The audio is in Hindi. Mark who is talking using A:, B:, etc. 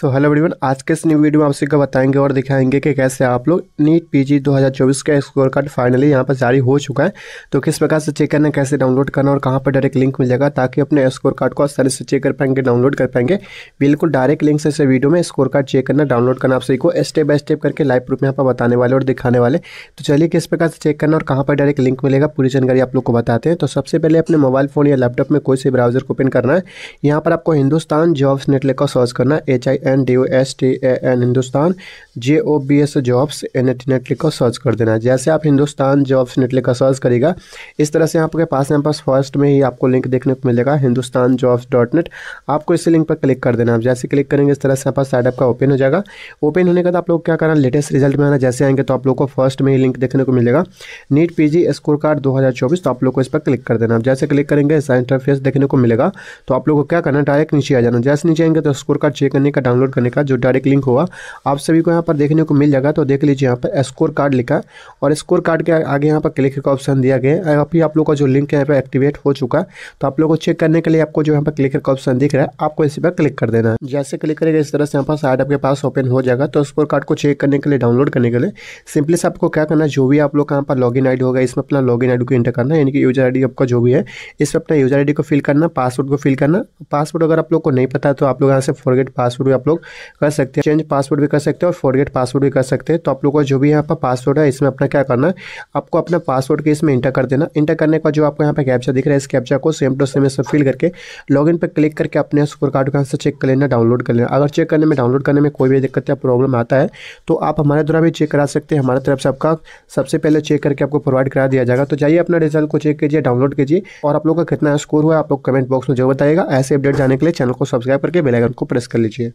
A: तो हेलो एवरीवन आज के इस न्यू वीडियो में आप सभी को बताएंगे और दिखाएंगे कि कैसे आप लोग नीट पीजी 2024 का स्कोर कार्ड फाइनली यहां पर जारी हो चुका है तो किस प्रकार से चेक करना कैसे डाउनलोड करना और कहां पर डायरेक्ट लिंक मिलेगा ताकि अपने स्कोर कार्ड को आसानी से चेक कर पाएंगे डाउनलोड कर पाएंगे बिल्कुल डायरेक्ट लिंक से इस वीडियो में स्कोर कार्ड चेक करना डाउनलोड करना आप सभी को स्टेप बाय स्टेप करके लाइव प्रूफ यहाँ पर बताने वाले और दिखाने वाले तो चलिए किस प्रकार से चेक करना और कहाँ पर डायरेक्ट लिंक मिलेगा पूरी जानकारी आप लोग को बताते हैं तो सबसे पहले अपने मोबाइल फोन या लैपटॉप में कोई से ब्राउजर को ओपन करना है यहाँ पर आपको हिंदुस्तान जॉब्स नेटलेक का सर्च करना है H I N D O S T A N Hindustan J O B S jobs net net को सर्च कर देना जैसे आप हिंदुस्तान जॉब्स नेट लिखकर सर्च करेगा इस तरह से आपके पास यहाँ पास फर्स्ट में ही आपको लिंक देखने को मिलेगा हिंदुस्तान जॉब्स डॉट नेट आपको इसी लिंक पर क्लिक कर देना आप जैसे क्लिक करेंगे इस तरह से यहाँ पास साइड आपका ओपन हो जाएगा ओपन होने के बाद आप लोग क्या करना लेटेस्ट रिजल्ट में आना जैसे आएंगे तो आप लोग को फर्स्ट में ही लिंक देखने को मिलेगा नीट जी स्कोर कार्ड चौबीस तो आप लोग को इस पर क्लिक कर देना आप जैसे क्लिक करेंगे ऐसा इंटरफेस देखने को मिलेगा तो आप लोग को क्या करना डायरेक्ट नीचे आ जाना जैसे नीचे आएंगे तो स्कोर कार्ड चेक करने का डाउनलोड करने का जो डायरेक्ट लिंक होगा आप सभी को यहाँ पर देखने को मिल जाएगा तो देख लीजिए यहाँ पर स्कोर कार्ड लिखा और स्कोर कार्ड के आगे यहाँ पर क्लिक का ऑप्शन दिया गया है अभी आप लोग का जो लिंक यहाँ पर एक्टिवेट हो चुका है तो आप लोग को चेक करने के लिए आपको जो यहाँ पर क्लिक का ऑप्शन दिख रहा है आपको इसी पर क्लिक कर देना है जैसे क्लिक करेगा इस तरह से यहाँ पर साइड आपके पास ओपन हो जाएगा तो स्कोर कार्ड को चेक करने के लिए डाउनलोड करने के लिए सिंपली से आपको क्या करना जो भी आप लोग यहाँ पर लॉग इन होगा इसमें अपना लॉग इन को इंटर करना है यानी कि यूजर आई आपका जो भी है इसमें अपना यूजर आई को फिल करना पासवर्ड को फिल करना पासवर्ड अगर आप लोग को नहीं पता तो आप लोग यहाँ से फॉरगेट पासवर्ड आप लोग कर सकते हैं चेंज पासवर्ड भी कर सकते हैं और फॉरगेट पासवर्ड भी कर सकते हैं तो आप लोगों का जो भी यहाँ पर पासवर्ड है इसमें अपना क्या करना है आपको अपना पासवर्ड के इसमें इंटर कर देना इंटर करने का जो आपको यहाँ पर कैप्चा दिख रहा है इस कैप्चा को सेम टू सेम इसमें फिल करके लॉग पर क्लिक करके अपने स्कोर कार्ड को यहाँ से चेक कर लेना डाउनलोड कर लेना अगर चेक करने में डाउनलोड करने में कोई भी दिक्कत या प्रॉब्लम आता है तो आप हमारे द्वारा भी चेक करा सकते हैं हमारे तरफ से आपका सबसे पहले चेक करके आपको प्रोवाइड करा दिया जाएगा तो जाइए अपना रिजल्ट को चेक कीजिए डाउनलोड कीजिए और आप लोग का कितना स्कोर हुआ आप लोग कमेंट बॉक्स में जो बताएगा ऐसे अपडेट जाने के लिए चैनल को सब्सक्राइब करके बेलाइकन को प्रेस कर लीजिए